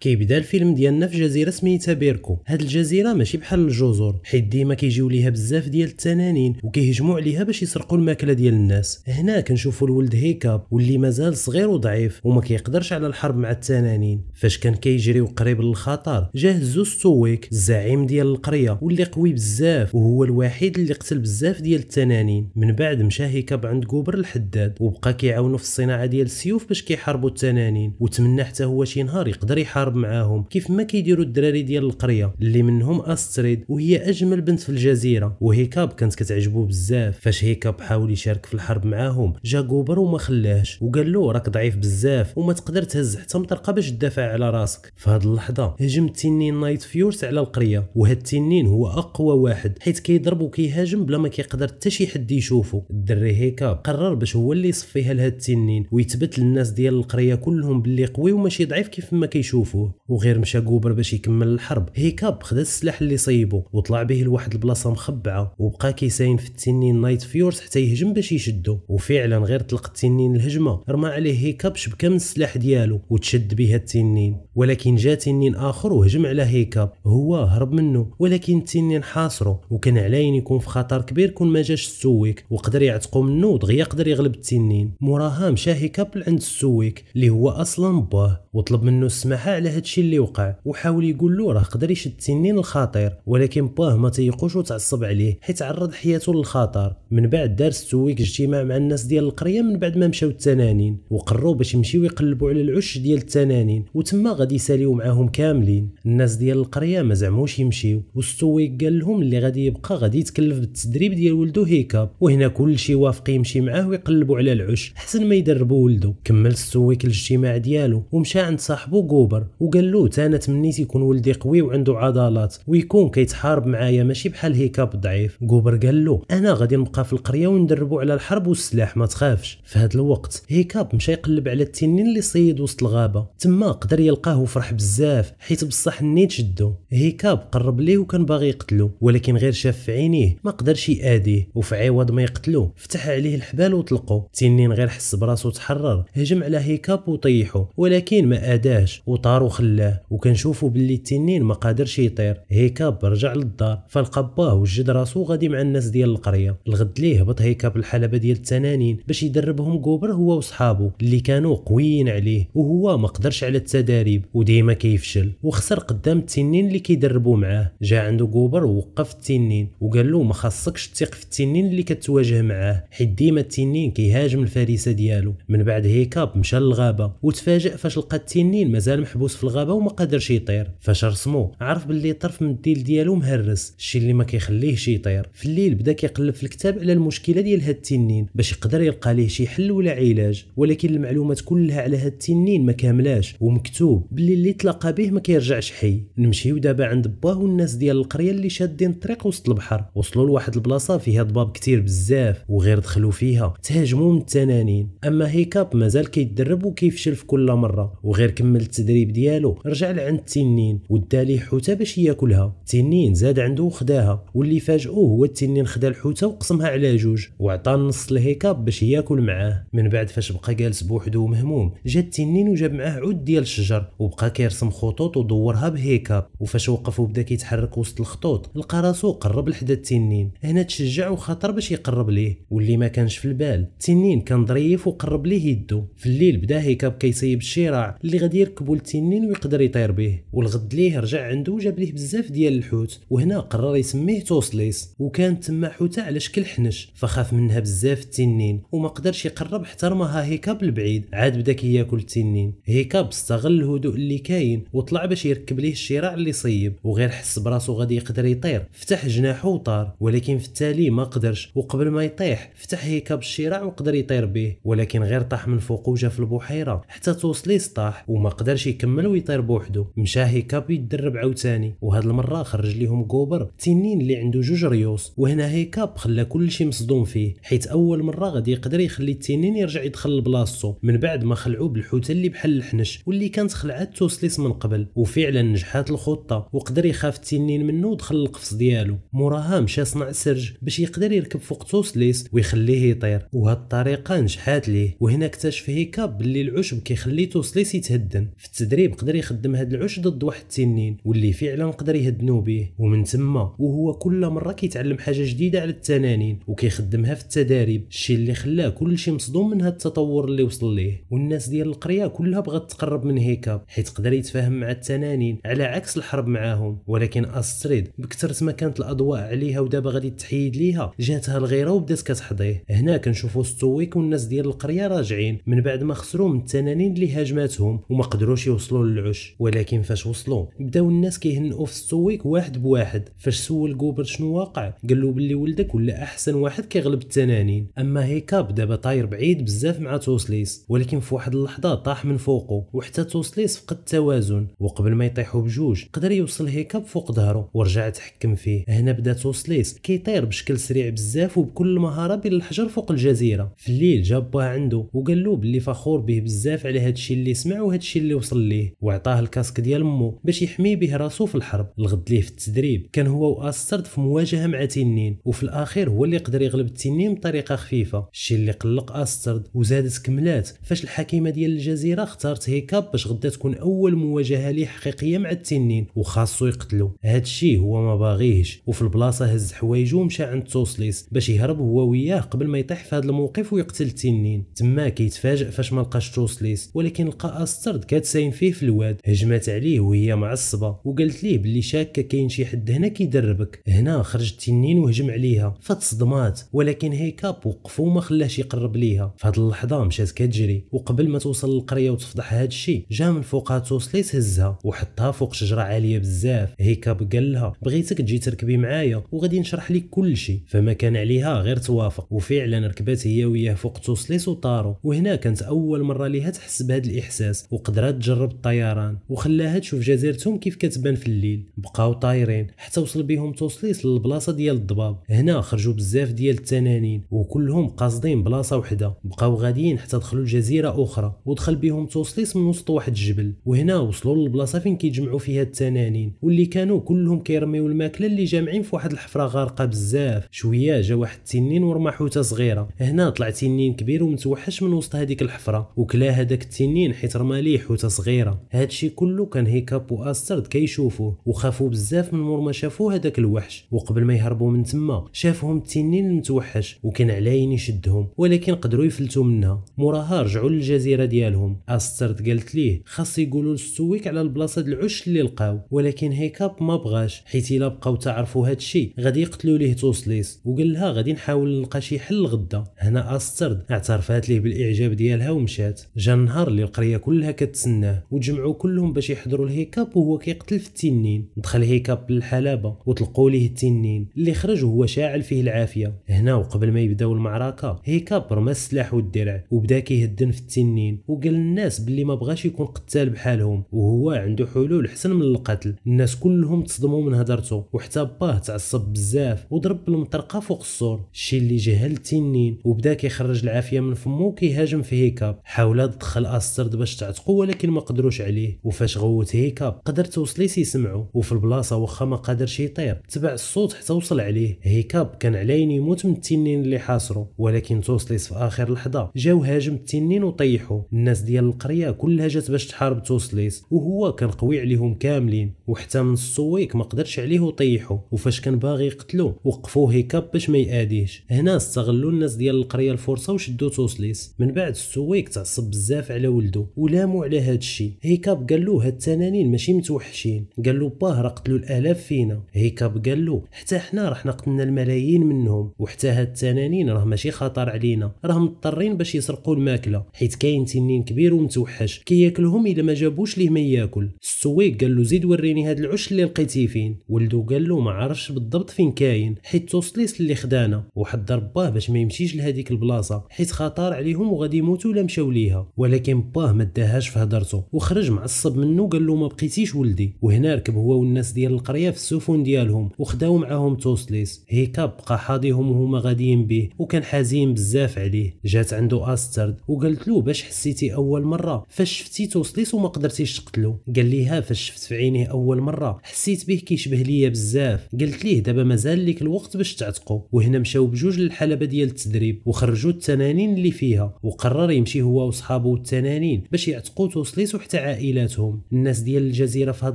كيبدا الفيلم ديالنا في جزيره سميتها بيركو هاد الجزيره ماشي بحال الجزر حيت ديما كيجيو ليها بزاف ديال التنانين وكيهجموا عليها باش يسرقوا الماكله ديال الناس هنا كنشوفوا الولد هيكاب واللي مازال صغير وضعيف وما كيقدرش على الحرب مع التنانين فاش كان كيجري وقريب للخطر جاه زوس تويك الزعيم ديال القريه واللي قوي بزاف وهو الوحيد اللي قتل بزاف ديال التنانين من بعد مشى هيكاب عند جوبر الحداد وبقى كيعاونو في الصناعه ديال السيوف باش كيحاربوا التنانين وتمنى حتى هو شي نهار يقدر يحارب الحرب معاهم كيف ما كيديروا الدراري ديال القريه اللي منهم استريد وهي اجمل بنت في الجزيره وهيكاب كانت كتعجبو بزاف فاش هيكاب حاول يشارك في الحرب معاهم جا جوبر وما خلاهش وقال له راك ضعيف بزاف وما تقدر تهز حتى مطرقه باش تدافع على راسك في هذه اللحظه هجم التنين نايت فيورس على القريه وهاد التنين هو اقوى واحد حيت كيضرب وكيهاجم بلا ما كيقدر حتى شي حد يشوفه الدري هيكاب قرر باش هو اللي يصفيها لهاد التنين ويثبت للناس ديال القريه كلهم باللي قوي وماشي ضعيف كيف ما كيشوفوا صيبوه وغير مشى قوبر باش يكمل الحرب هيكاب خدا السلاح اللي صيبو وطلع به لواحد البلاصه مخبعه وبقى كيساين في التنين نايت فيورز حتى يهجم باش يشدو وفعلا غير طلق التنين الهجمه رمى عليه هيكاب شبكه من السلاح ديالو وتشد بها التنين ولكن جا تنين اخر وهجم على هيكاب هو هرب منه ولكن التنين حاصرو وكان علين يكون في خطر كبير كون ما جاش السويك وقدر يعتقو منه ودغيا قدر يغلب التنين موراها مشى هيكاب لعند السويك اللي هو اصلا باه وطلب منه السماحه على هادشي اللي وقع وحاول يقول له راه قدر يشد تنين الخطير ولكن باه ما تيقوش وتعصب عليه حيت عرض حياته للخطر من بعد دار ستويك اجتماع مع الناس ديال القريه من بعد ما مشاو التنانين وقروا باش يمشيو يقلبوا على العش ديال التنانين وتما غادي يساليو معاهم كاملين الناس ديال القريه ما زعموش يمشيو وستويك قال لهم اللي غادي يبقى غادي يتكلف بالتدريب ديال ولدو هيكاب وهنا كلشي وافق يمشي معاه ويقلبوا على العش حسن ما يدربوا ولدو كمل ستويك الاجتماع ديالو ومشى عند صاحبو جوبر وقال له تا انا تمنيت يكون ولدي قوي وعنده عضلات ويكون كيتحارب معايا ماشي بحال هيكاب ضعيف جوبر قال له انا غادي نبقى في القريه وندربو على الحرب والسلاح ما تخافش في هذا الوقت هيكاب مشى يقلب على التنين اللي صيد وسط الغابه تما قدر يلقاه وفرح بزاف حيت بصح النيت شدو هيكاب قرب ليه وكان باغي يقتلو ولكن غير شاف في عينيه ما قدرش ياديه وفي عوض ما يقتلو فتح عليه الحبال وطلقو التنين غير حس براسو تحرر هجم على هيكاب وطيحو ولكن ما اداش وطار وخلاه وكنشوفو باللي التنين ما قادرش يطير هيكاب رجع للدار فلقى باه وجد راسو غادي مع الناس ديال القريه الغد ليه هبط هيكاب الحلبه ديال التنانين باش يدربهم كوبر هو وصحابو اللي كانوا قويين عليه وهو ما قدرش على التدريب وديما كيفشل وخسر قدام التنين اللي كيدربو معاه جا عنده كوبر ووقف التنين وقال له ما خاصكش تثق في التنين اللي كتواجه معاه حيت ديما التنين كيهاجم الفريسه ديالو من بعد هيكاب مشى للغابه وتفاجئ فاش لقى التنين مازال محبوس في الغابه وما قادرش يطير فاش رسمو عرف باللي طرف من الديل ديالو مهرس الشيء اللي ما كيخليهش يطير في الليل بدا كيقلب في الكتاب على المشكله ديال هاد التنين باش يقدر يلقى ليه شي حل ولا علاج ولكن المعلومات كلها على هاد التنين ما كاملاش ومكتوب باللي اللي تلاقى به ما كيرجعش حي نمشيو دابا عند باه والناس ديال القريه اللي شادين الطريق وسط البحر وصلوا لواحد البلاصه فيها ضباب كتير بزاف وغير دخلوا فيها تهاجموا من التنانين اما هيكاب مازال كيتدرب وكيفشل في كل مره وغير كمل التدريب ديالو رجع لعند التنين ودا ليه حوته باش ياكلها التنين زاد عنده وخداها واللي فاجئوه هو التنين خدا الحوته وقسمها على جوج وعطى النص لهيكاب باش ياكل معاه من بعد فاش بقى جالس بوحدو ومهموم جا التنين وجاب معاه عود ديال الشجر وبقى كيرسم خطوط ودورها بهيكاب وفاش وقف وبدا كيتحرك وسط الخطوط لقى راسو قرب لحدا التنين هنا تشجع وخاطر باش يقرب ليه واللي ما كانش في البال التنين كان ظريف وقرب ليه يدو في الليل بدا هيكاب كيصيب الشراع اللي غادي يركبوا التنين ويقدر يطير به والغد ليه رجع عنده وجاب ليه بزاف ديال الحوت وهنا قرر يسميه توصليس وكان تما حوته على شكل حنش فخاف منها بزاف التنين وما قدرش يقرب حتى رماها هيكاب البعيد عاد بدا كياكل التنين هيكاب استغل الهدوء اللي كاين وطلع باش يركب ليه الشراع اللي صيب وغير حس براسو غادي يقدر يطير فتح جناحه وطار ولكن في التالي ما قدرش وقبل ما يطيح فتح هيكاب الشراع وقدر يطير به ولكن غير طاح من فوق وجا في البحيره حتى توصليس طاح الجراح وما قدرش يكمل ويطير بوحدو مشى هيكاب يدرب عاوتاني وهاد المره خرج ليهم جوبر تنين اللي عنده جوج ريوس وهنا هيكاب خلى كلشي مصدوم فيه حيت اول مره غادي يقدر يخلي التنين يرجع يدخل لبلاصتو من بعد ما خلعو بالحوته اللي بحال الحنش واللي كانت خلعات توسليس من قبل وفعلا نجحات الخطه وقدر يخاف التنين منه ودخل القفص ديالو موراها مشى صنع سرج باش يقدر يركب فوق توسليس ويخليه يطير وهاد الطريقه نجحات ليه وهنا اكتشف هيكاب باللي العشب كيخلي توسليس تيتهدن في التدريب قدر يخدم هاد العش ضد واحد التنين واللي فعلا قدر يهدنو به ومن تما وهو كل مره كيتعلم حاجه جديده على التنانين وكيخدمها في التداريب الشيء اللي خلاه كلشي مصدوم من هاد التطور اللي وصل ليه والناس ديال القريه كلها بغات تقرب من هيكا حيت قدر يتفاهم مع التنانين على عكس الحرب معاهم ولكن استريد بكثرة ما كانت الاضواء عليها ودابا غادي تحيد ليها جاتها الغيره وبدات كتحضيه هنا كنشوفوا ستويك والناس ديال القريه راجعين من بعد ما خسروا من التنانين اللي هاجماتهم ديالهم وما قدروش يوصلوا للعش ولكن فاش وصلوا بداو الناس كيهنئوا في السويك واحد بواحد فاش سول جوبر شنو واقع قال له بلي ولدك ولا احسن واحد كيغلب التنانين اما هيكاب دابا طاير بعيد بزاف مع توسليس ولكن في واحد اللحظه طاح من فوقه وحتى توسليس فقد التوازن وقبل ما يطيحوا بجوج قدر يوصل هيكاب فوق ظهره ورجع تحكم فيه هنا بدا توسليس كيطير بشكل سريع بزاف وبكل مهاره بين الحجر فوق الجزيره في الليل جاب عنده وقال له بلي فخور به بزاف على هادشي اللي سمع سمعوا هادشي اللي وصل ليه وعطاه الكاسك ديال مو باش يحمي به راسو في الحرب الغد ليه في التدريب كان هو واسترد في مواجهه مع تنين وفي الاخير هو اللي قدر يغلب التنين بطريقه خفيفه الشيء اللي قلق استرد وزادت كملات فاش الحكيمه ديال الجزيره اختارت هيكاب باش غدا تكون اول مواجهه ليه حقيقيه مع التنين وخاصو يقتلو هادشي هو ما باغيهش وفي البلاصه هز حوايجو ومشى عند توسليس باش يهرب هو وياه قبل ما يطيح في هذا الموقف ويقتل التنين تما كيتفاجئ فاش ما لقاش توسليس ولكن لقى أسترد كتساين فيه في الواد هجمات عليه وهي معصبه وقالت ليه بلي شاكه كاين شي حد هنا كيدربك هنا خرج التنين وهجم عليها فتصدمات ولكن هيكاب وقفو وما خلاش يقرب ليها فهاد اللحظه مشات كتجري وقبل ما توصل للقريه وتفضح هاد الشيء جا من فوقها توصليس هزها وحطها فوق شجره عاليه بزاف هيكاب قال لها بغيتك تجي تركبي معايا وغادي نشرح لك كل شيء فما كان عليها غير توافق وفعلا ركبات هي وياه فوق توصليس وطارو وهنا كانت اول مره ليها تحس بهذا الاحساس الناس وقدرات تجرب الطيران وخلاها تشوف جزيرتهم كيف كتبان في الليل بقاو طايرين حتى وصل بهم توصليس للبلاصه ديال الضباب هنا خرجوا بزاف ديال التنانين وكلهم قاصدين بلاصه وحده بقاو غاديين حتى دخلوا لجزيره اخرى ودخل بهم توصليس من وسط واحد الجبل وهنا وصلوا للبلاصه فين كيجمعوا فيها التنانين واللي كانوا كلهم كيرميو الماكله اللي جامعين في واحد الحفره غارقه بزاف شويه جا واحد التنين ورمى حوته صغيره هنا طلع تنين كبير ومتوحش من وسط هذيك الحفره وكلا هذاك التنين حيت كتر مليح وتا صغيره هادشي كله كان هيكاب واسترد كيشوفوه وخافوا بزاف من مور ما شافوا هذاك الوحش وقبل ما يهربوا من تما شافهم التنين المتوحش وكان علاين يشدهم ولكن قدروا يفلتوا منها موراها رجعوا للجزيره ديالهم استرد قالت ليه خاص يقولوا لستويك على البلاصه العش اللي لقاو ولكن هيكاب ما بغاش حيت الا بقاو تعرفوا هادشي غادي يقتلوا ليه توسليس وقال لها غادي نحاول نلقى شي حل غدا هنا استرد اعترفات ليه بالاعجاب ديالها ومشات جا النهار اللي القريه كلها كتسناه وتجمعوا كلهم باش يحضروا الهيكاب وهو كيقتل في التنين دخل هيكاب للحلبه وطلقوا ليه التنين اللي خرج وهو شاعل فيه العافيه هنا وقبل ما يبداو المعركه هيكاب رمى السلاح والدرع وبدا كيهدن في التنين وقال للناس باللي ما بغاش يكون قتال بحالهم وهو عنده حلول حسن من القتل الناس كلهم تصدموا من هدرته وحتى باه تعصب بزاف وضرب بالمطرقه فوق السور الشي اللي جهل التنين وبدا كيخرج العافيه من فمه وكيهاجم في هيكاب حاول تدخل استرد باش قوه ولكن ما قدروش عليه وفاش غوت هيكاب قدر توصليس يسمعو وفي البلاصه واخا ما قادرش يطير تبع الصوت حتى وصل عليه هيكاب كان علين يموت من التنين اللي حاصرو ولكن توصليس في اخر لحظه جاو هاجم التنين وطيحو الناس ديال القريه كلها جات باش تحارب توصليس وهو كان قوي عليهم كاملين وحتى من السويك ما قدرش عليه وطيحو وفاش كان باغي يقتلو وقفوه هيكاب باش ما يأديش هنا استغلوا الناس ديال القريه الفرصه وشدو توصليس من بعد السويك تعصب بزاف على ولدو ولامو على هاد الشيء هيكاب قال له هاد التنانين ماشي متوحشين قال له باه راه قتلوا الالاف فينا هيكاب قال له حتى حنا راه قتلنا الملايين منهم وحتى هاد التنانين راه ماشي خطر علينا راه مضطرين باش يسرقوا الماكله حيت كاين تنين كبير ومتوحش كياكلهم كي الا ما جابوش ليه ما ياكل السويق قال له زيد وريني هاد العش اللي لقيتيه فين ولدو قال له ما عرفش بالضبط فين كاين حيت توصليس اللي خدانا وحضر باه باش ما يمشيش لهذيك البلاصه حيت خطر عليهم وغادي يموتوا الا مشاو ليها ولكن باه ما داهاش في هدرته وخرج معصب منه قال له ما بقيتيش ولدي وهنا ركب هو والناس ديال القريه في السفن ديالهم وخداو معاهم توسليس هيكا بقى حاضيهم وهما غاديين به وكان حزين بزاف عليه جات عنده استرد وقالت له باش حسيتي اول مره فاش شفتي توسليس وما قدرتيش تقتلو قال ليها فاش شفت في عينيه اول مره حسيت به كيشبه ليا بزاف قالت ليه دابا مازال ليك الوقت باش تعتقو وهنا مشاو بجوج للحلبه ديال التدريب وخرجوا التنانين اللي فيها وقرر يمشي هو وصحابه التنانين باش باش يعتقوا توصليس وحتى عائلاتهم الناس ديال الجزيره في هذه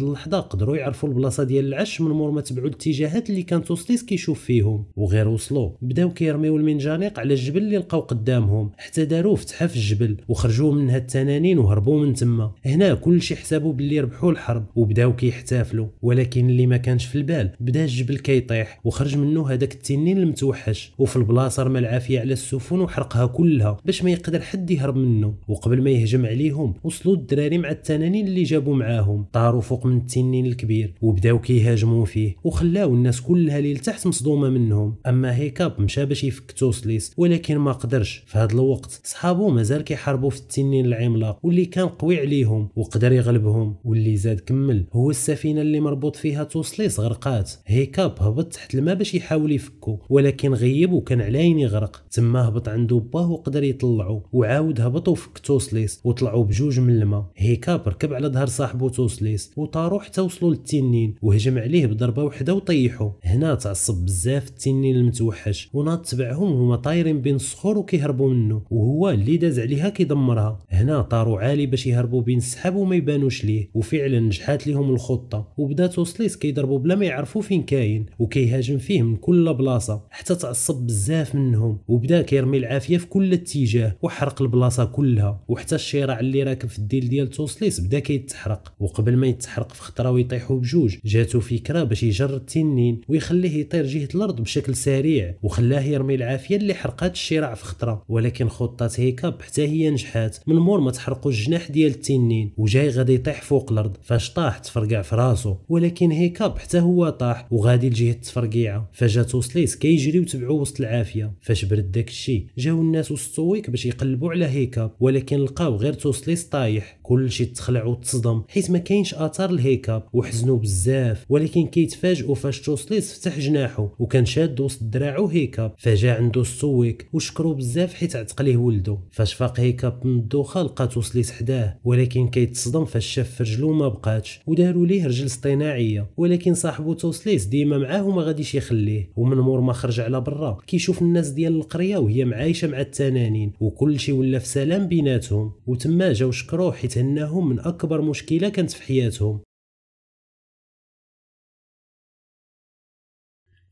اللحظه قدروا يعرفوا البلاصه ديال العش من مور ما تبعوا الاتجاهات اللي كان توصليس كيشوف فيهم وغير وصلوا بداو كيرميو المنجنيق على الجبل اللي لقاو قدامهم حتى داروا فتحه في الجبل وخرجوا منها التنانين وهربوا من تما هنا كلشي حسابوا باللي ربحوا الحرب وبداو كيحتفلوا ولكن اللي ما كانش في البال بدا الجبل كيطيح وخرج منه هذاك التنين المتوحش وفي البلاصه رمى العافيه على السفن وحرقها كلها باش ما يقدر حد يهرب منه وقبل ما يهجم عليه عليهم وصلوا الدراري مع التنانين اللي جابوا معاهم طاروا فوق من التنين الكبير وبداو كيهاجموا فيه وخلاو الناس كلها اللي لتحت مصدومه منهم اما هيكاب مشى باش يفك توسليس ولكن ما قدرش في هذا الوقت صحابو مازال كيحاربوا في التنين العملاق واللي كان قوي عليهم وقدر يغلبهم واللي زاد كمل هو السفينه اللي مربوط فيها توسليس غرقات هيكاب هبط تحت الماء باش يحاول يفكو ولكن غيب وكان على يغرق تما هبط عنده باه وقدر يطلعو وعاود هبط وفك توسليس وطلعوا بجوج من الماء هيكاب ركب على ظهر صاحبو توسليس وطارو حتى وصلوا للتنين وهجم عليه بضربه وحده وطيحو هنا تعصب بزاف التنين المتوحش وناض تبعهم هما طايرين بين الصخور وكيهربوا منه وهو اللي داز عليها كيدمرها هنا طارو عالي باش يهربوا بين السحاب وما يبانوش ليه وفعلا نجحات ليهم الخطه وبدا توسليس كيضربوا بلا ما يعرفوا فين كاين وكيهاجم فيه من كل بلاصه حتى تعصب بزاف منهم وبدا كيرمي العافيه في كل اتجاه وحرق البلاصه كلها وحتى الشراع اللي اللي راكب في الديل ديال توصليس بدا كيتحرق وقبل ما يتحرق في خطره ويطيحوا بجوج جاتو فكره باش يجر التنين ويخليه يطير جهه الارض بشكل سريع وخلاه يرمي العافيه اللي حرقات الشراع في خطره ولكن خطه هيكاب حتى هي نجحات من مور ما تحرقوا الجناح ديال التنين وجاي غادي يطيح فوق الارض فاش طاح تفرقع في راسو ولكن هيكاب حتى هو طاح وغادي لجهه التفرقيعه فجا توسليس كيجري وتبعو وسط العافيه فاش برد داك الشيء جاو الناس وسط باش يقلبوا على هيكاب ولكن لقاو غير توصل بروسليس طايح كلشي تخلع وتصدم حيت ما كاينش اثار الهيكاب وحزنوا بزاف ولكن كيتفاجئوا فاش توسليس فتح جناحه وكان شاد وسط دراعو هيكاب فجاء عنده السويك وشكرو بزاف حيت عتق ليه ولده فاش فاق هيكاب من الدوخه لقى توسليس حداه ولكن كيتصدم فاش شاف في رجلو ما بقاتش وداروا ليه رجل اصطناعيه ولكن صاحبو توسليس ديما معاه وما غاديش يخليه ومن مور ما خرج على برا كيشوف الناس ديال القريه وهي معايشه مع التنانين وكلشي ولا في سلام بيناتهم وتما جاو شكروه حيت انهم من اكبر مشكله كانت في حياتهم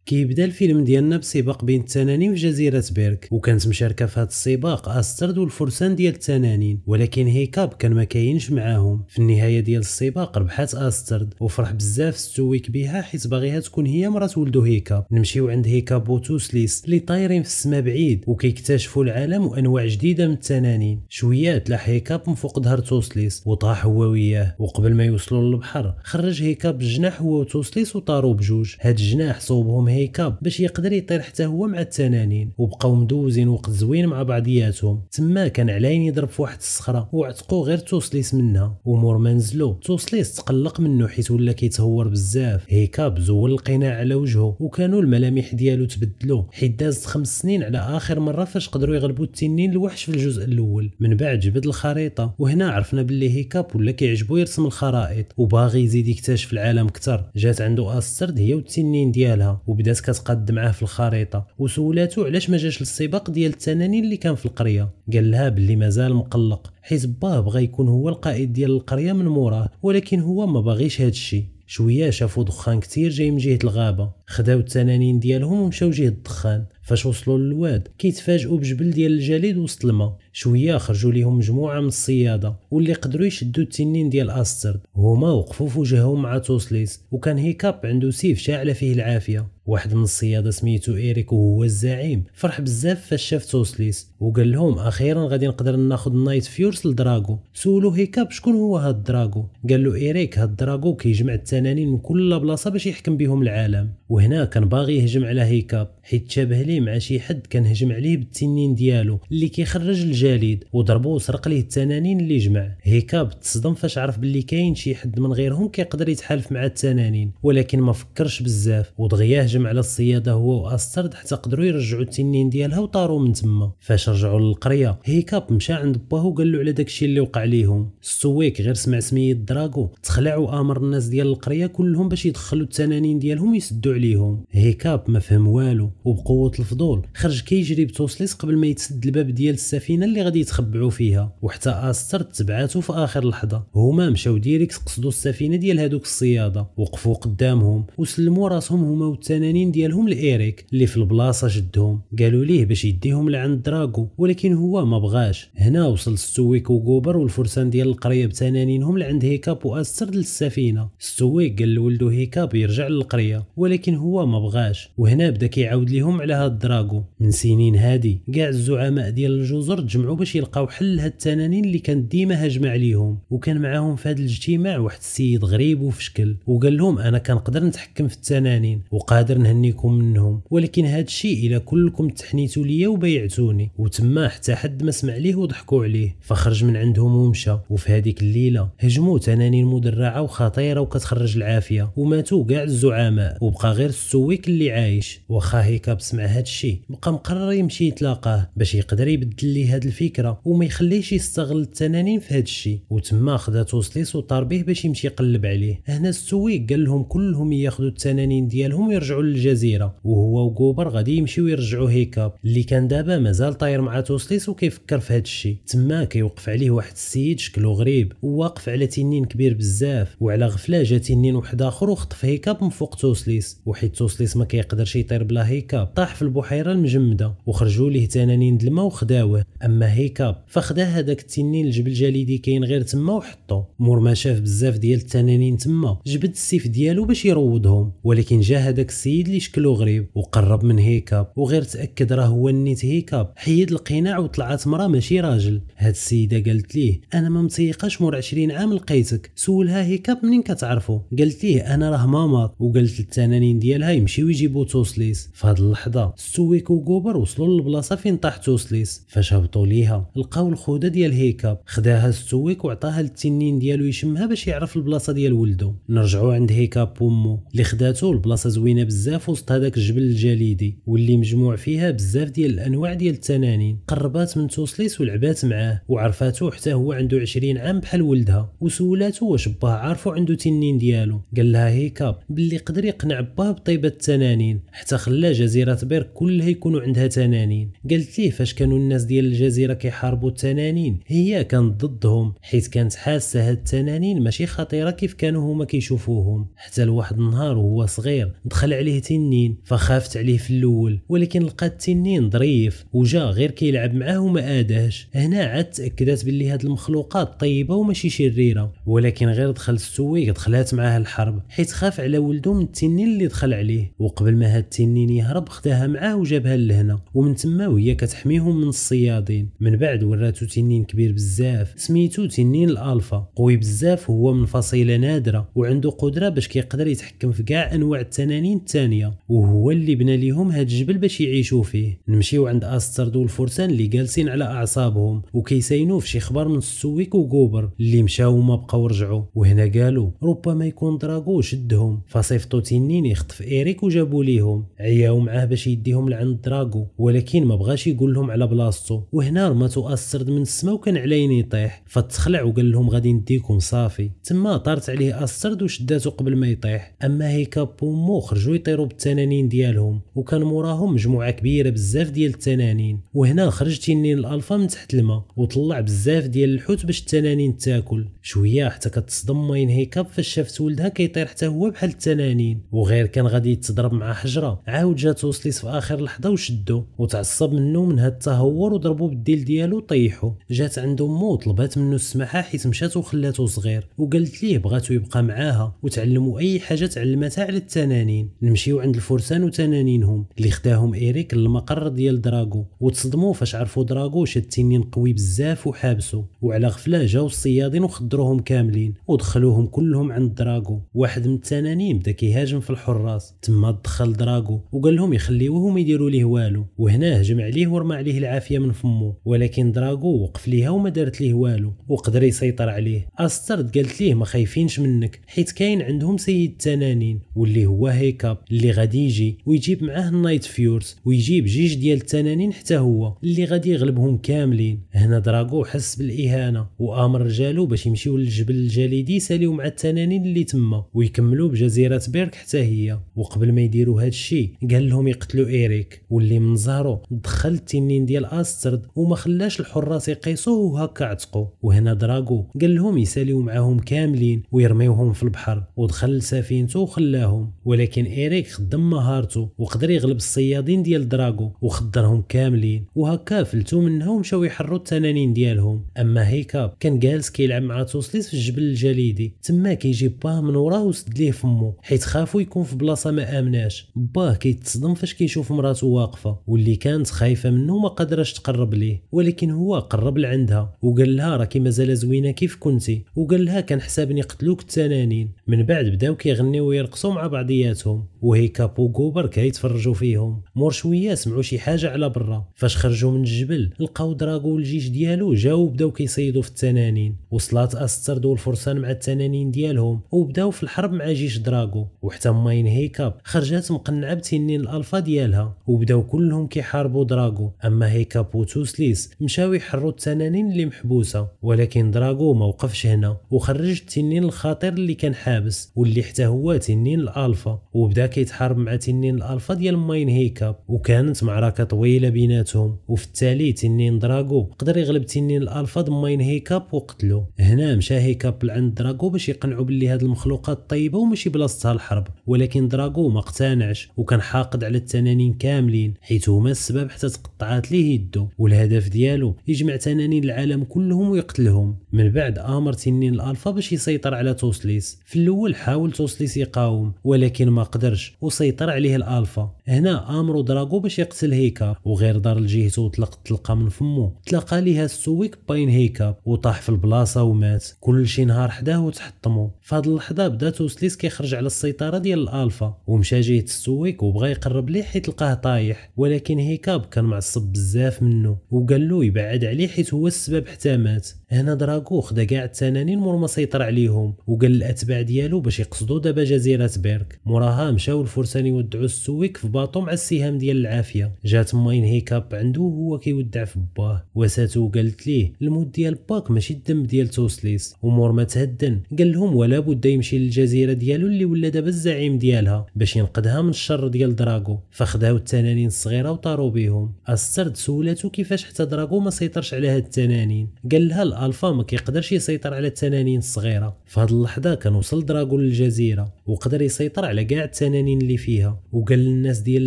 كيبدا الفيلم ديالنا بسباق بين التنانين في جزيرة بيرك وكانت مشاركة في هذا السباق أسترد والفرسان ديال التنانين ولكن هيكاب كان ما كاينش معاهم في النهاية ديال السباق ربحات أسترد وفرح بزاف ستويك بها حيت باغيها تكون هي مرات ولدو هيكاب نمشيو عند هيكاب وتوسليس اللي طايرين في السما بعيد وكيكتشفوا العالم وأنواع جديدة من التنانين شوية تلاح هيكاب من فوق ظهر توسليس وطاح هو وياه وقبل ما يوصلوا للبحر خرج هيكاب الجناح هو وتوسليس وطاروا بجوج هاد الجناح صوبهم هيكاب باش يقدر يطير حتى هو مع التنانين وبقاو مدوزين وقت زوين مع بعضياتهم تما كان علاين يضرب في واحد الصخره وعتقو غير توسليس منها ومور ما نزلو توسليس تقلق منه حيت ولا كيتهور بزاف هيكاب زول القناع على وجهه وكانوا الملامح ديالو تبدلو حيت داز خمس سنين على اخر مره فاش قدروا يغلبوا التنين الوحش في الجزء الاول من بعد جبد الخريطه وهنا عرفنا باللي هيكاب ولا كيعجبو يرسم الخرائط وباغي يزيد يكتشف العالم اكثر جات عنده استرد هي والتنين ديالها وب بدات كتقاد معاه في الخريطه وسولاتو علاش ما جاش للسباق ديال التنانين اللي كان في القريه قال لها باللي مازال مقلق حيت باه بغى يكون هو القائد ديال القريه من موراه ولكن هو ما باغيش هادشي شويه شافو دخان كتير جاي من جهه الغابه خداو التنانين ديالهم ومشاو جهه الدخان فاش وصلوا للواد كيتفاجئوا بجبل ديال الجليد وسط الماء شويه خرجوا ليهم مجموعه من الصياده واللي قدروا يشدوا التنين ديال استرد هما وقفوا في وجههم مع توسليس وكان هيكاب عنده سيف شاعل فيه العافيه واحد من الصياده سميتو ايريك وهو الزعيم فرح بزاف فاش شاف توسليس وقال لهم اخيرا غادي نقدر ناخذ النايت فيورس لدراغو سولو هيكاب شكون هو هاد دراغو قال له ايريك هاد دراغو كيجمع التنانين من كل بلاصه باش يحكم بهم العالم وهي وهنا كان باغي يهجم على هيكاب حيت تشابه ليه مع شي حد كان هجم عليه بالتنين ديالو اللي كيخرج الجليد وضربو وسرق ليه التنانين اللي جمع هيكاب تصدم فاش عرف باللي كاين شي حد من غيرهم كيقدر يتحالف مع التنانين ولكن ما فكرش بزاف ودغيا هجم على الصياده هو واسترد حتى قدروا يرجعوا التنين ديالها وطاروا من تما فاش رجعوا للقريه هيكاب مشى عند باه وقال له على داكشي اللي وقع ليهم السويك غير سمع سميه دراغو تخلع وامر الناس ديال القريه كلهم باش يدخلوا التنانين ديالهم يسدوا عليهم هيكاب ما فهم والو وبقوه الفضول خرج كيجري بتوسليس قبل ما يتسد الباب ديال السفينه اللي غادي يتخبعوا فيها وحتى استر تبعاتو في اخر لحظه هما مشاو ديريكت قصدوا السفينه ديال هذوك الصياده وقفوا قدامهم وسلموا راسهم هما والتنانين ديالهم لايريك اللي في البلاصه جدهم قالوا ليه باش يديهم لعند دراغو ولكن هو ما بغاش هنا وصل ستويك وغوبر والفرسان ديال القريه بتنانينهم لعند هيكاب واستر للسفينه ستويك قال لولدو هيكاب يرجع للقريه ولكن هو ما بغاش وهنا بدا كيعاود ليهم على هاد الدراغو من سنين هادي كاع الزعماء ديال الجزر تجمعوا باش يلقاو حل هاد التنانين اللي كانت ديما هاجمه عليهم وكان معاهم في هاد الاجتماع واحد السيد غريب وفشكل وقال لهم انا كنقدر نتحكم في التنانين وقادر نهنيكم منهم ولكن هاد الشيء الا كلكم تحنيتوا ليا وبيعتوني وتما حتى حد ما سمع ليه وضحكوا عليه فخرج من عندهم ومشى وفي هذيك الليله هجموا تنانين مدرعه وخطيره وكتخرج العافيه وماتوا كاع الزعماء وبقى غير السويك اللي عايش واخا هيك جيكابس سمع هذا الشيء بقى مقرر يمشي يتلاقاه باش يقدر يبدل ليه هذه الفكره وما يخليش يستغل التنانين في هذا الشيء وتما خداتو سليس وطار به باش يمشي يقلب عليه هنا السويق قال لهم كلهم ياخذوا التنانين ديالهم ويرجعوا للجزيره وهو وكوبر غادي يمشيو يرجعوا هيكاب اللي كان دابا مازال طاير مع توسليس وكيفكر في هذا الشيء تما كيوقف عليه واحد السيد شكله غريب وواقف على تنين كبير بزاف وعلى غفله جا تنين واحد اخر وخطف هيكاب من فوق توسليس وحيت توسليس ما كيقدرش يطير بلا هيكاب هيكاب طاح في البحيرة المجمدة وخرجوا ليه تنانين د الماء وخداوه أما هيكاب فخدا هذاك التنين الجبل الجليدي كاين غير تما وحطو مور ما شاف بزاف ديال التنانين تما جبد السيف ديالو باش يروضهم ولكن جا هذاك السيد اللي شكلو غريب وقرب من هيكاب وغير تأكد راه هو نيت هيكاب حيد القناع وطلعت مرا ماشي راجل هاد السيدة قالت ليه أنا ما متيقاش مور 20 عام لقيتك سولها هيكاب منين كتعرفو قالت ليه أنا راه ماما وقالت للتنانين ديالها يمشيو يجيبو توصليس فهاد اللحظه السويك وكوبر وصلوا للبلاصه فين طاح توسليس فاش هبطوا ليها لقاو الخوذه ديال هيكاب خداها السويك وعطاها للتنين ديالو يشمها باش يعرف البلاصه ديال ولدو نرجعوا عند هيكاب بومو اللي خداتو لبلاصه زوينه بزاف وسط هذاك الجبل الجليدي واللي مجموع فيها بزاف ديال الانواع ديال التنانين قربات من توسليس ولعبات معاه وعرفاتو حتى هو عنده 20 عام بحال ولدها وسولاتو واش باه عارفو عنده تنين ديالو قال لها هيكاب باللي قدر يقنع باه بطيبه التنانين حتى خلاه جزيره بيرك كلها يكونوا عندها تنانين قالت ليه فاش كانوا الناس ديال الجزيره كيحاربوا التنانين هي كانت ضدهم حيت كانت حاسه هاد التنانين ماشي خطيره كيف كانوا هما كيشوفوهم حتى لواحد النهار وهو صغير دخل عليه تنين فخافت عليه في الاول ولكن لقات التنين ظريف وجا غير كيلعب معاه وما اداهش هنا عاد تاكدت باللي هاد المخلوقات طيبه وماشي شريره ولكن غير دخل السويق دخلات معاه الحرب حيت خاف على ولده من التنين اللي دخل عليه وقبل ما هاد التنين يهرب الكهرب خداها معاه وجابها لهنا ومن تما وهي كتحميهم من الصيادين من بعد وراتو تنين كبير بزاف سميتو تنين الالفا قوي بزاف هو من فصيله نادره وعنده قدره باش كيقدر يتحكم في كاع انواع التنانين الثانيه وهو اللي بنى ليهم هاد الجبل باش يعيشوا فيه نمشيو عند استرد والفرسان اللي جالسين على اعصابهم وكيساينو في شي خبر من السويك وكوبر اللي مشاو وما بقاو رجعوا وهنا قالوا ربما يكون دراغو شدهم فصيفطو تنين يخطف ايريك وجابوا ليهم عياو معاه باش يديهم لعند دراغو ولكن ما بغاش يقول لهم على بلاصتو وهنا رماتو السرد من السماء وكان علين يطيح فتخلع وقال لهم غادي نديكم صافي تما طارت عليه استرد وشداتو قبل ما يطيح اما هيكا بومو خرجوا يطيروا بالتنانين ديالهم وكان موراهم مجموعه كبيره بزاف ديال التنانين وهنا خرج تنين الالفا من تحت الماء وطلع بزاف ديال الحوت باش التنانين تاكل شويه حتى كتصدم ماين هيكاب فاش شافت ولدها كيطير حتى هو بحال التنانين وغير كان غادي يتضرب مع حجره عاود جاتو سليس في اخر لحظه وشدو وتعصب منه من هاد التهور وضربو بالديل ديالو وطيحو جات عنده مو طلبات منه السماحه حيت مشات وخلاتو صغير وقالت ليه بغاتو يبقى معاها وتعلمو اي حاجه تعلمتها على التنانين نمشيو عند الفرسان وتنانينهم اللي خداهم ايريك للمقر ديال دراغو وتصدموا فاش عرفوا دراغو شاد تنين قوي بزاف وحابسو وعلى غفله جاو الصيادين وخدو هدروهم كاملين ودخلوهم كلهم عند دراغو واحد من التنانين بدا كيهاجم في الحراس تما دخل دراغو وقال لهم يخليوه وما يديروا ليه والو وهنا هجم عليه ورمى عليه العافيه من فمه ولكن دراغو وقف ليها وما دارت ليه والو وقدر يسيطر عليه استرد قالت ليه ما خايفينش منك حيت كاين عندهم سيد التنانين واللي هو هيكاب اللي غادي يجي ويجيب معاه النايت فيورس ويجيب جيش ديال التنانين حتى هو اللي غادي يغلبهم كاملين هنا دراغو حس بالاهانه وامر رجالو باش يمشي يمشيو للجبل الجليدي يساليو مع التنانين اللي تما ويكملوا بجزيره بيرك حتى هي وقبل ما يديروا هذا الشيء قال لهم يقتلوا ايريك واللي من زهرو دخل التنين ديال استرد وما خلاش الحراس يقيسوه وهكا عتقوا وهنا دراغو قال لهم يساليو معاهم كاملين ويرميوهم في البحر ودخل لسفينته وخلاهم ولكن ايريك خدم مهارته وقدر يغلب الصيادين ديال دراغو وخدرهم كاملين وهكا فلتو منها مشاو يحروا التنانين ديالهم اما هيكاب كان جالس كيلعب مع توصليت في الجبل الجليدي تما كيجي باه من وراه وسد ليه فمو حيت خافو يكون في بلاصه ما امناش باه كيتصدم فاش كيشوف مراتو واقفه واللي كانت خايفه منه ما قدرش تقرب ليه ولكن هو قرب لعندها وقال لها راكي مازال زوينه كيف كنتي وقال لها كان حسابني قتلوك التنانين من بعد بداو كيغنيو ويرقصوا مع بعضياتهم وهيكاب وكوبر كيتفرجوا فيهم مور شويه سمعوا شي حاجه على برا فاش خرجوا من الجبل لقاو دراغو والجيش ديالو جاو بداو كيصيدوا في التنانين وصلات استردوا الفرسان مع التنانين ديالهم وبداو في الحرب مع جيش دراغو وحتى ماين هيكاب خرجات مقنعه بتنين الالفا ديالها وبداو كلهم كيحاربوا دراغو اما هيكاب وتوسليس مشاو يحروا التنانين اللي محبوسه ولكن دراغو ما وقفش هنا وخرج التنين الخطير اللي كان حابس واللي حتى هو تنين الالفا وبدا كيتحارب مع تنين الالفا ديال ماين هيكاب وكانت معركه طويله بيناتهم وفي التالي تنين دراغو قدر يغلب تنين الالفا ماين هيكاب وقتلو هنا تمام شاهي كابل عند دراغو باش يقنعو باللي هاد المخلوقات طيبه وماشي بلاصتها الحرب ولكن دراغو ما اقتنعش وكان حاقد على التنانين كاملين حيث هما السبب حتى تقطعات ليه يدو والهدف ديالو يجمع تنانين العالم كلهم ويقتلهم من بعد امر تنين الالفا باش يسيطر على توسليس في الاول حاول توسليس يقاوم ولكن ما قدرش وسيطر عليه الالفا هنا امرو دراغو باش يقتل هيكا وغير دار لجهته وطلق تلقى من فمو تلقى ليها السويك باين هيكا وطاح في البلاصه ومات كلشي نهار حداه وتحطمو فهاد اللحظه بدا توسليس كيخرج على السيطره ديال الالفا ومشى جهه السويك وبغى يقرب ليه حيت لقاه طايح ولكن هيكاب كان معصب بزاف منه وقال له يبعد عليه حيت هو السبب حتى مات هنا دراغو خدا كاع التنانين مور ما سيطر عليهم وقال الاتباع ديالو باش يقصدوا دابا جزيره بيرك موراها مشاو الفرسان يودعوا السويك في باطو مع السهام ديال العافيه جات ماين هيكاب عنده وهو كيودع في باه وساتو قالت ليه الموت ديال باك ماشي الدم ديال توسليس ومور ما تهدن قال لهم ولا بد يمشي للجزيره ديالو اللي ولا دابا الزعيم ديالها باش ينقذها من الشر ديال دراغو فخداو التنانين الصغيره وطاروا بهم السرد سولاتو كيفاش حتى دراغو ما سيطرش على هاد التنانين قال لها الفا ما كيقدرش يسيطر على التنانين الصغيره في هذه اللحظه كان وصل دراغون للجزيره وقدر يسيطر على كاع التنانين اللي فيها وقال للناس ديال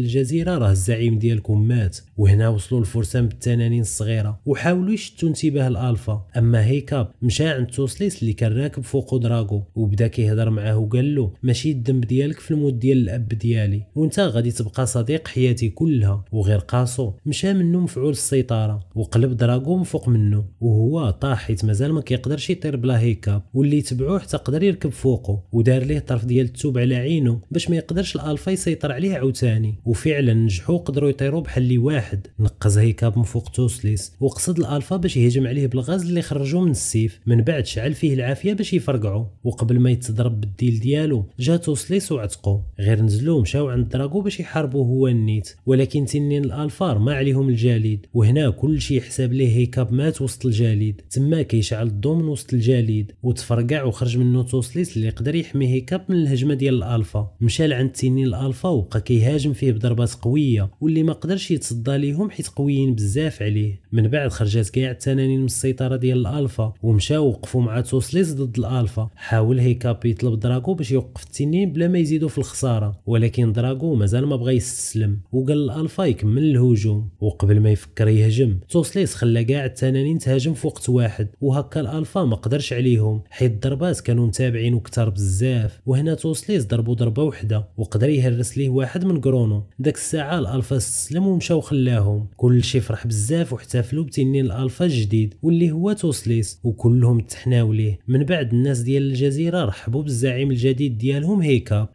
الجزيره راه الزعيم ديالكم مات وهنا وصلوا الفرسان بالتنانين الصغيره وحاولوا يشتوا انتباه الالفا اما هيكاب مشى عند توسليس اللي كان راكب فوقو دراغو وبدا كيهضر معاه وقال له ماشي الذنب ديالك في الموت ديال الاب ديالي وانت غادي تبقى صديق حياتي كلها وغير قاسو مشى منه مفعول السيطره وقلب دراغو فوق منه وهو طاح حيت مازال ما كيقدرش يطير بلا هيكاب واللي يتبعوه حتى قدر يركب فوقه ودار ليه طرف ديال التوب على عينه باش ما يقدرش الالفا يسيطر عليه عاوتاني وفعلا نجحوا قدروا يطيروا بحال اللي واحد نقز هيكاب من فوق توسليس وقصد الالفا باش يهجم عليه بالغاز اللي خرجوه من السيف من بعد شعل فيه العافيه باش يفرقعو وقبل ما يتضرب بالديل ديالو جا توسليس وعتقو غير نزلو مشاو عند دراغو باش يحاربوا هو النيت ولكن تنين الالفار ما عليهم الجليد وهنا كلشي حساب ليه هيكاب مات وسط الجليد تما كيشعل الضمن وسط الجليد وتفرقع وخرج منه توصليس اللي يقدر يحميه كاب من الهجمه ديال الالفا مشى لعند تنين الالفا وبقى كيهاجم فيه بضربات قويه واللي ما قدرش يتصدى ليهم حيت قويين بزاف عليه من بعد خرجات كاع التنانين من السيطره ديال الالفا ومشاو وقفوا مع توسليس ضد الالفا حاول هيكاب يطلب دراغو باش يوقف التنين بلا ما يزيدوا في الخساره ولكن دراغو مازال ما بغى يستسلم وقال الالفا يكمل الهجوم وقبل ما يفكر يهجم توسليس خلى كاع التنانين تهاجم في وقت واحد واحد وهكا الالفا ما قدرش عليهم حيت الضربات كانوا متابعين كثار بزاف وهنا توسليس ضربو ضربه وحده وقدر يهرس ليه واحد من كرونو داك الساعه الالفا استسلم ومشاو خلاهم كلشي فرح بزاف واحتفلوا بتنين الالفا الجديد واللي هو توسليس وكلهم تحناو ليه من بعد الناس ديال الجزيره رحبوا بالزعيم الجديد ديالهم هيكاب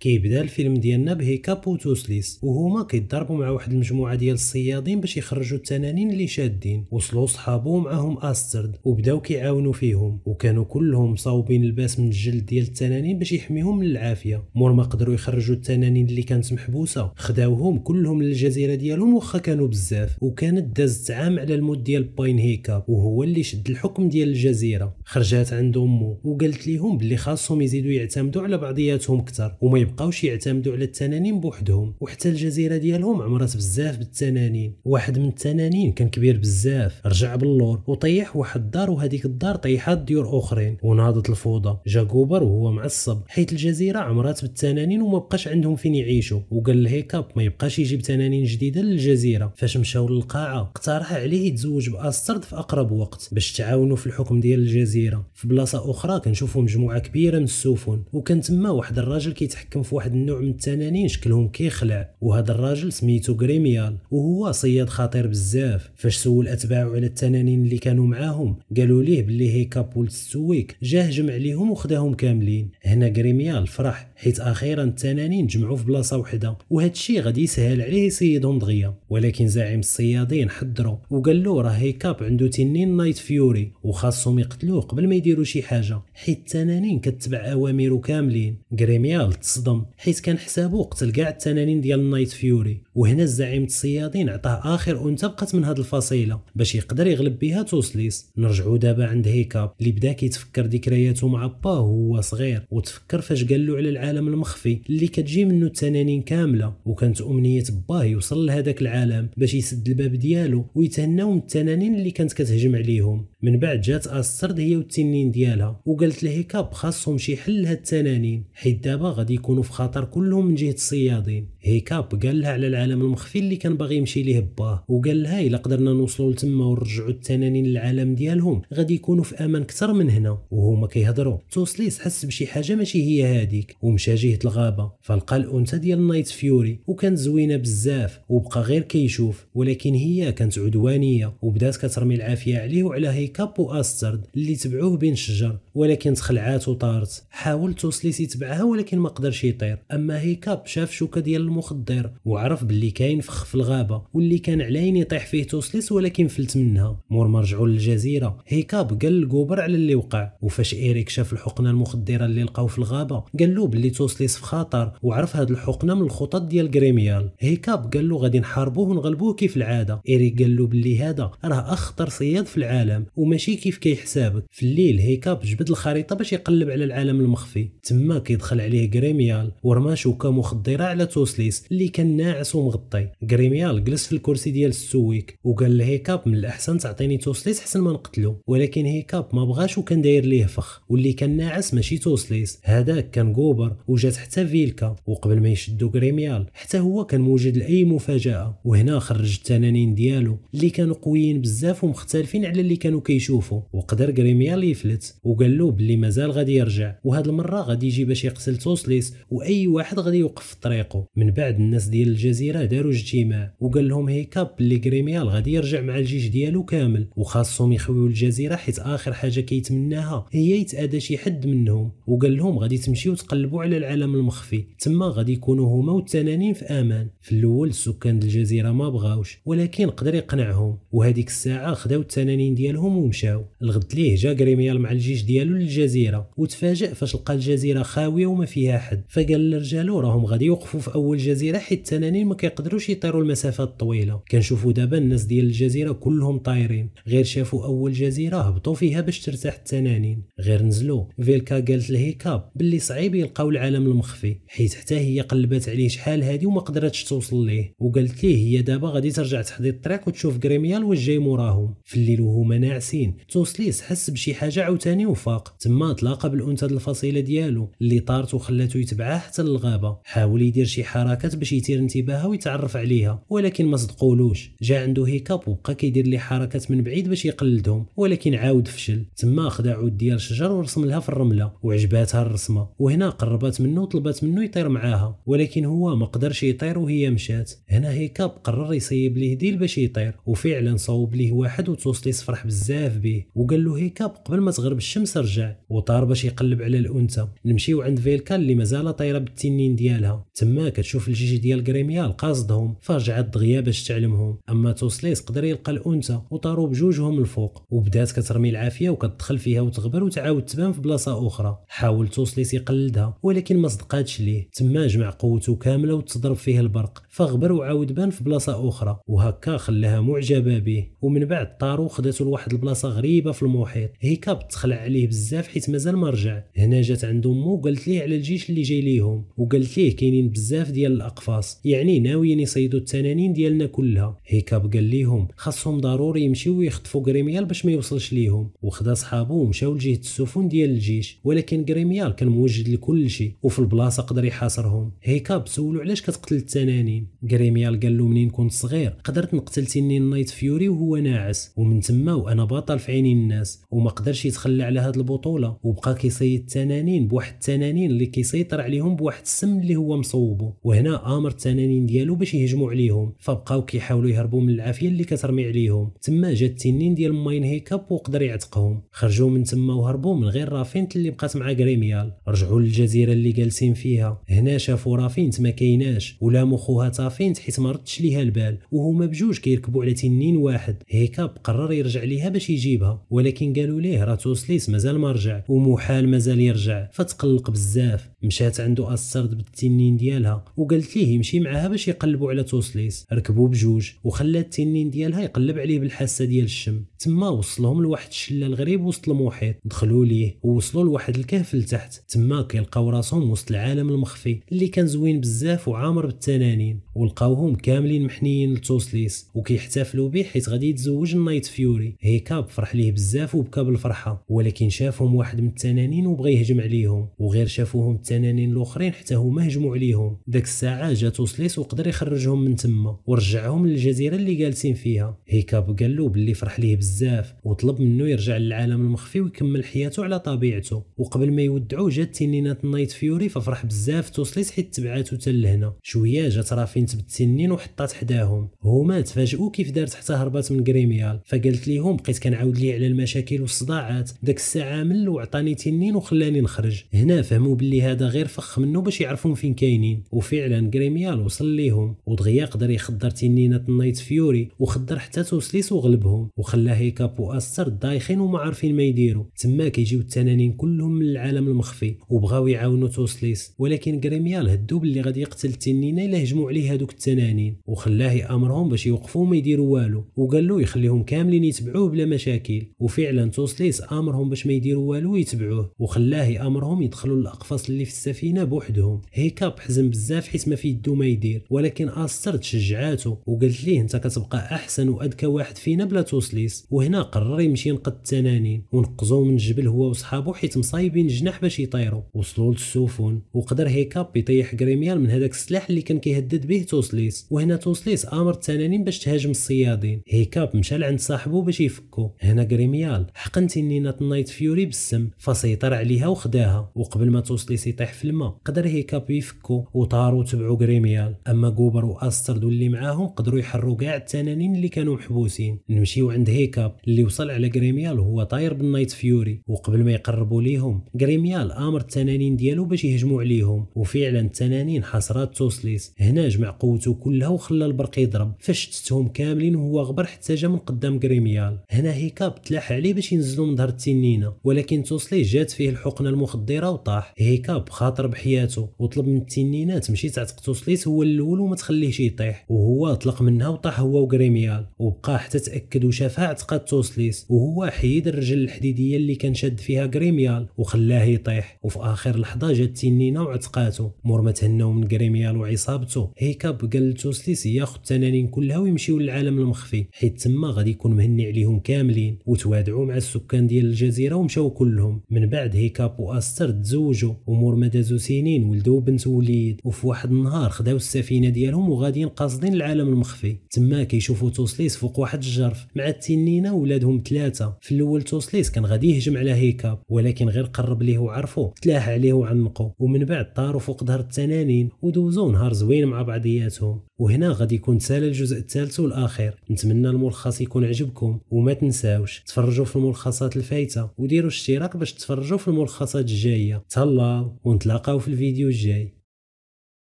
كيبدا الفيلم ديالنا بهيكاب وتوسليس وهما كيضربوا مع واحد المجموعه ديال الصيادين باش يخرجوا التنانين اللي شادين وصلوا صحابو معاهم استرد وبداو كيعاونوا فيهم وكانوا كلهم مصاوبين الباس من الجلد ديال التنانين باش يحميهم من العافيه مور ما قدروا يخرجوا التنانين اللي كانت محبوسه خداوهم كلهم للجزيره ديالهم واخا كانوا بزاف وكانت دازت عام على الموت ديال باين هيكاب وهو اللي شد الحكم ديال الجزيره خرجات عند امه وقالت ليهم بلي خاصهم يزيدوا يعتمدوا على بعضياتهم اكثر وما يبقاوش يعتمدوا على التنانين بوحدهم وحتى الجزيره ديالهم عمرات بزاف بالتنانين واحد من التنانين كان كبير بزاف رجع باللور وطيح واحد الدار وهذيك الدار طيحات ديور اخرين ونهضت الفوضى جا كوبر وهو معصب حيت الجزيره عمرات بالتنانين وما بقاش عندهم فين يعيشوا وقال الهيكاب ما يبقاش يجيب تنانين جديده للجزيره فاش مشاو للقاعه اقترح عليه يتزوج باسترد في اقرب وقت باش تعاونوا في الحكم ديال الجزيره في بلاصه اخرى كنشوفوا مجموعه كبيره من السفن وكان تما واحد الراجل كيتحكم كيتحكم في واحد النوع من التنانين شكلهم كيخلع وهذا الراجل سميتو غريميال وهو صياد خطير بزاف فاش سول اتباعه على التنانين اللي كانوا معاهم قالوا ليه بلي هي كابول السويك جاه جمع ليهم وخداهم كاملين هنا غريميال فرح حيت اخيرا التنانين جمعوا في بلاصه وحده وهذا الشيء غادي يسهل عليه يصيدهم دغيا ولكن زعيم الصيادين حضروا وقال له راه هيكاب عنده تنين نايت فيوري وخاصهم يقتلوه قبل ما يديروا شي حاجه حيت التنانين كتبع اوامره كاملين غريميال تصدم حيت كان حسابه قتل كاع التنانين ديال النايت فيوري وهنا الزعيم الصيادين عطاه اخر انثى بقات من هاد الفصيله باش يقدر يغلب بها توسليس نرجعوا دابا عند هيكاب اللي بدا كيتفكر ذكرياته مع باه وهو صغير وتفكر فاش قال له على العالم العالم المخفي اللي كتجي منه التنانين كامله وكانت امنيه باه يوصل لهذاك العالم باش يسد الباب ديالو ويتهناو من التنانين اللي كانت كتهجم عليهم من بعد جات استرد هي والتنين ديالها وقالت له هيكاب خاصهم شي حل لهاد التنانين حيت دابا غادي يكونوا في خطر كلهم من جهه الصيادين هيكاب قال لها على العالم المخفي اللي كان باغي يمشي ليه باه وقال لها الا قدرنا نوصلوا لتما ونرجعوا التنانين للعالم ديالهم غادي يكونوا في امان اكثر من هنا وهما كيهضروا توصليس حس بشي حاجه ماشي هي هذيك جهة الغابه فلقى الانثى ديال نايت فيوري وكانت زوينه بزاف وبقى غير كيشوف ولكن هي كانت عدوانيه وبدات كترمي العافيه عليه وعلى هيكاب واسترد اللي تبعوه بين الشجر ولكن تخلعات وطارت حاول توسليس يتبعها ولكن ما قدرش يطير اما هيكاب شاف شوكه ديال المخدر وعرف باللي كاين فخ في الغابه واللي كان علاين يطيح فيه توسليس ولكن فلت منها مور ما رجعوا للجزيره هيكاب قال الجوبر على اللي وقع وفاش ايريك شاف الحقنه المخدره اللي لقاو في الغابه قال له باللي توسليس في خطر وعرف هاد الحقنه من الخطط ديال غريميال هيكاب قال له غادي نحاربوه ونغلبوه كيف العاده ايريك قال له باللي هذا راه اخطر صياد في العالم وماشي كيف كيحسابك في الليل هيكاب جبد يشد الخريطه باش يقلب على العالم المخفي تما كيدخل عليه غريميال شوكه مخدره على توسليس اللي كان ناعس ومغطي غريميال جلس في الكرسي ديال السويك وقال له هيكاب من الاحسن تعطيني توسليس حسن ما نقتلو ولكن هيكاب ما بغاش وكان داير ليه فخ واللي كان ناعس ماشي توسليس هذاك كان غوبر وجات حتى فيلكا وقبل ما يشدو غريميال حتى هو كان موجد لاي مفاجاه وهنا خرج التنانين ديالو اللي كانوا قويين بزاف ومختلفين على اللي كانوا كيشوفوا وقدر غريميال يفلت وقال له باللي مازال غادي يرجع وهاد المره غادي يجي باش يقتل توسليس واي واحد غادي يوقف في طريقه من بعد الناس ديال الجزيره داروا اجتماع وقال لهم هيكاب اللي غريميال غادي يرجع مع الجيش ديالو كامل وخاصهم يخويو الجزيره حيت اخر حاجه كيتمناها هي يتأذى شي حد منهم وقال لهم غادي تمشيو تقلبوا على العالم المخفي تما غادي يكونوا هما والتنانين في امان في الاول سكان الجزيره ما بغاوش ولكن قدر يقنعهم وهذيك الساعه خداو التنانين ديالهم ومشاو الغد ليه جا غريميال مع الجيش ديالو ديالو للجزيره وتفاجئ فاش لقى الجزيره خاويه وما فيها حد فقال لرجالو راهم غادي يوقفوا في اول جزيره حيت التنانين ما كيقدروش يطيروا المسافات الطويله كنشوفوا دابا الناس ديال الجزيره كلهم طايرين غير شافوا اول جزيره هبطوا فيها باش ترتاح التنانين غير نزلوا فيلكا قالت لهيكاب باللي صعيب يلقاو العالم المخفي حيت حتى هي قلبات عليه شحال هادي وما قدرتش توصل ليه وقالت ليه هي دابا غادي ترجع تحدي الطريق وتشوف غريميال واش جاي موراهم في الليل وهما ناعسين توصليس حس بشي حاجه عاوتاني وفا الوفاق تما تلاقى بالانثى الفصيله ديالو اللي طارت وخلاته يتبعها حتى للغابه حاول يدير شي حركات باش يثير انتباهها ويتعرف عليها ولكن ما صدقولوش جا عنده هيكاب وبقى كيدير لي حركات من بعيد باش يقلدهم ولكن عاود فشل تما خدا عود ديال الشجر ورسم لها في الرمله وعجباتها الرسمه وهنا قربات منه وطلبات منه يطير معاها ولكن هو ما قدرش يطير وهي مشات هنا هيكاب قرر يصيب ليه ديل باش يطير وفعلا صوب ليه واحد وتوصلي صفرح بزاف به وقال له هيكاب قبل ما تغرب الشمس ترجع رجع وطار باش يقلب على الانثى نمشيو عند فيلكا اللي مازال طايره بالتنين ديالها تما كتشوف الجيجي ديال غريميال قاصدهم فرجعت دغيا باش تعلمهم اما توسليس قدر يلقى الانثى وطاروا بجوجهم الفوق وبدات كترمي العافيه وكتدخل فيها وتغبر وتعاود تبان في بلاصه اخرى حاول توسليس يقلدها ولكن ما صدقاتش ليه تما جمع قوته كامله وتضرب فيه البرق فغبر وعاود بان في بلاصه اخرى وهكا خلاها معجبه به ومن بعد طارو خداتو لواحد البلاصه غريبه في المحيط هيكاب تخلع عليه بزاف حيت مازال ما رجع هنا جات عند امه وقالت ليه على الجيش اللي جاي ليهم وقالت ليه كاينين بزاف ديال الاقفاص يعني ناويين يصيدوا التنانين ديالنا كلها هيكاب قال ليهم خاصهم ضروري يمشيو ويخطفوا غريميال باش ما يوصلش ليهم وخدا صحابو ومشاو لجهه السفن ديال الجيش ولكن غريميال كان موجد لكل شيء وفي البلاصه قدر يحاصرهم هيكاب سولو علاش كتقتل التنانين غريميال قال له منين كنت صغير قدرت نقتل تنين نايت فيوري وهو ناعس ومن تما وانا بطل في عيني الناس وما قدرش يتخلى على هاد البطوله وبقى كيصيد التنانين بواحد التنانين اللي كيسيطر عليهم بواحد السم اللي هو مصوبه وهنا امر التنانين ديالو باش يهجموا عليهم فبقاو كيحاولوا يهربوا من العافيه اللي كترمي عليهم تما جا التنين ديال ماين هيكاب وقدر يعتقهم خرجوا من تما وهربوا من غير رافينت اللي بقات مع غريميال رجعوا للجزيره اللي جالسين فيها هنا شافوا رافينت ما كايناش ولا مخوها تافينت حيت ما ردش ليها البال وهما بجوج كيركبوا على تنين واحد هيكاب قرر يرجع ليها باش يجيبها ولكن قالوا ليه راه توسليس مازال مازال ما رجع ومحال مازال يرجع فتقلق بزاف مشات عندو أسرد بالتنين ديالها وقالت ليه يمشي معاها باش يقلبوا على توسليس ركبوا بجوج وخلات التنين ديالها يقلب عليه بالحاسه ديال الشم تما وصلهم لواحد الشلال غريب وسط المحيط دخلوا ليه ووصلوا لواحد الكهف لتحت تما كيلقاو راسهم وسط العالم المخفي اللي كان زوين بزاف وعامر بالتنانين ولقاوهم كاملين محنيين لتوسليس وكيحتفلوا به حيت غادي يتزوج النايت فيوري هيكاب فرح ليه بزاف وبكى بالفرحه ولكن شافهم واحد من التنانين وبغى يهجم عليهم وغير شافوهم التنانين الاخرين حتى هما هجموا عليهم داك الساعه جا توسليس وقدر يخرجهم من تما ورجعهم للجزيره اللي جالسين فيها هيكاب قال له باللي فرح ليه بزاف وطلب منه يرجع للعالم المخفي ويكمل حياته على طبيعته وقبل ما يودعو جات تنينات نايت فيوري ففرح بزاف توسليس حيت تبعاتو حتى لهنا شويه جات رافين بالتنين وحطات حداهم هما تفاجئوا كيف دارت حتى هربات من غريميال فقالت ليهم بقيت كنعاود ليه على المشاكل والصداعات داك الساعه عمل وعطاني تنين وخلاني نخرج هنا فهموا باللي هذا هذا غير فخ منه باش يعرفون فين كاينين وفعلا غريميال وصل ليهم ودغيا قدر يخدر تنينة النايت فيوري وخدر حتى توسليس وغلبهم وخلى هيكاب واستر دايخين وما عارفين ما يديروا تما كيجيو التنانين كلهم من العالم المخفي وبغاو يعاونوا توسليس ولكن غريميال هدو باللي غادي يقتل التنينه الا هجموا عليه هذوك التنانين وخلاه يامرهم باش يوقفوا ما يديروا والو وقال له يخليهم كاملين يتبعوه بلا مشاكل وفعلا توسليس امرهم باش ما يديروا والو ويتبعوه وخلاه يامرهم يدخلوا الاقفاص اللي في السفينه بوحدهم هيكاب حزن بزاف حيت ما في يدو ما يدير ولكن استر تشجعاته وقالت ليه انت كتبقى احسن واذكى واحد فينا بلا توصليس وهنا قرر يمشي ينقذ التنانين ونقزو من الجبل هو وصحابو حيت مصايبين جناح باش يطيروا وصلوا للسفن وقدر هيكاب يطيح غريميال من هذاك السلاح اللي كان كيهدد به توسليس وهنا توسليس امر التنانين باش تهاجم الصيادين هيكاب مشى لعند صاحبو باش يفكو هنا غريميال حقنتي تنينه نايت فيوري بالسم فسيطر عليها وخداها وقبل ما توسليس يطيح في الماء قدر هيكاب يفكو وطارو تبعو غريميال اما غوبر واسترد واللي معاهم قدروا يحروا كاع التنانين اللي كانوا محبوسين نمشيو عند هيكاب اللي وصل على غريميال وهو طاير بالنايت فيوري وقبل ما يقربوا ليهم غريميال امر التنانين ديالو باش يهجموا عليهم وفعلا التنانين حصرات توسليس هنا جمع قوته كلها وخلى البرق يضرب فاش كاملين وهو غبر حتى جا من قدام غريميال هنا هيكاب تلاح عليه باش ينزلوا من ظهر التنينه ولكن توسليس جات فيه الحقنه المخدره وطاح هيكاب بخاطر بحياته وطلب من التنينات ماشي تعتقتو سليت هو الاول وما تخليهش يطيح وهو طلق منها وطاح هو وغريميال وبقى حتى تاكد وشافها عتقد توسليس وهو حيد الرجل الحديديه اللي كان شاد فيها غريميال وخلاه يطيح وفي اخر لحظه جات التنينه وعتقاته مور ما تهناو من غريميال وعصابته هيكاب قال لتوسليس ياخذ التنانين كلها ويمشيو للعالم المخفي حيت تما غادي يكون مهني عليهم كاملين وتواعدوا مع السكان ديال الجزيره ومشاو كلهم من بعد هيكاب واستر تزوجوا ومور ما دازو سنين ولدو بنت وليد وفي واحد النهار خداو السفينه ديالهم وغاديين قاصدين العالم المخفي تما كيشوفوا توسليس فوق واحد الجرف مع التنينه ولادهم ثلاثه في الاول توسليس كان غادي يهجم على هيكاب ولكن غير قرب ليه وعرفو تلاح عليه وعنقو ومن بعد طاروا فوق ظهر التنانين ودوزو نهار زوين مع بعضياتهم وهنا غادي يكون سال الجزء الثالث والاخير نتمنى الملخص يكون عجبكم وما تنساوش تفرجوا في الملخصات الفايته وديروا اشتراك باش تفرجوا في الملخصات الجايه تهلاو ونتلاقاو في الفيديو الجاي